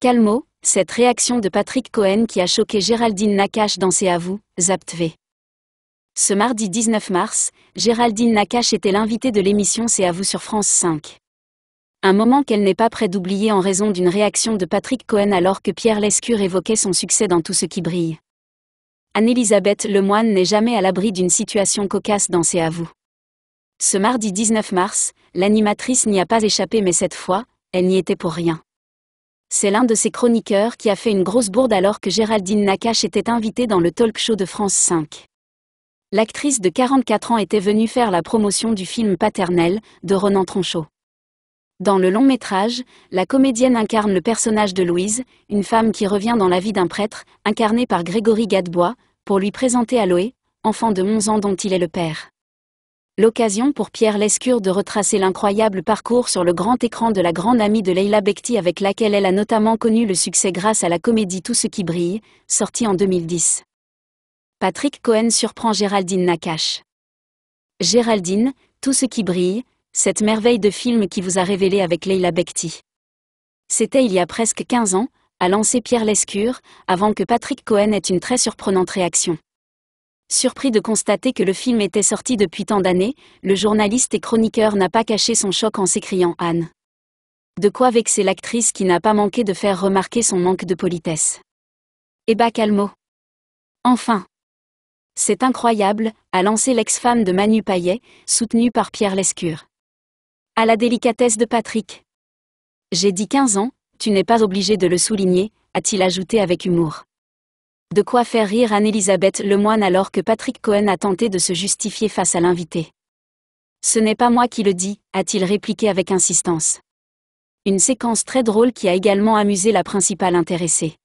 Calmo, cette réaction de Patrick Cohen qui a choqué Géraldine Nakache dans ses Zapt Zaptv. Ce mardi 19 mars, Géraldine Nakache était l'invitée de l'émission C'est à vous sur France 5. Un moment qu'elle n'est pas près d'oublier en raison d'une réaction de Patrick Cohen alors que Pierre Lescure évoquait son succès dans Tout ce qui brille. Anne-Elisabeth Lemoine n'est jamais à l'abri d'une situation cocasse dans ses vous. Ce mardi 19 mars, l'animatrice n'y a pas échappé mais cette fois, elle n'y était pour rien. C'est l'un de ses chroniqueurs qui a fait une grosse bourde alors que Géraldine Nakache était invitée dans le talk show de France 5. L'actrice de 44 ans était venue faire la promotion du film Paternel de Ronan Tronchot. Dans le long métrage, la comédienne incarne le personnage de Louise, une femme qui revient dans la vie d'un prêtre, incarné par Grégory Gadebois, pour lui présenter Aloé, enfant de 11 ans dont il est le père l'occasion pour Pierre Lescure de retracer l'incroyable parcours sur le grand écran de la grande amie de Leila Bekti avec laquelle elle a notamment connu le succès grâce à la comédie Tout ce qui brille, sortie en 2010. Patrick Cohen surprend Géraldine Nakache. Géraldine, Tout ce qui brille, cette merveille de film qui vous a révélé avec Leila Bekti. C'était il y a presque 15 ans, a lancé Pierre Lescure, avant que Patrick Cohen ait une très surprenante réaction. Surpris de constater que le film était sorti depuis tant d'années, le journaliste et chroniqueur n'a pas caché son choc en s'écriant Anne. De quoi vexer l'actrice qui n'a pas manqué de faire remarquer son manque de politesse. Eh bah calmo. Enfin. C'est incroyable, a lancé l'ex-femme de Manu Paillet, soutenue par Pierre Lescure. À la délicatesse de Patrick. J'ai dit 15 ans, tu n'es pas obligé de le souligner, a-t-il ajouté avec humour. De quoi faire rire Anne-Elisabeth Lemoine alors que Patrick Cohen a tenté de se justifier face à l'invité. Ce n'est pas moi qui le dis, a-t-il répliqué avec insistance. Une séquence très drôle qui a également amusé la principale intéressée.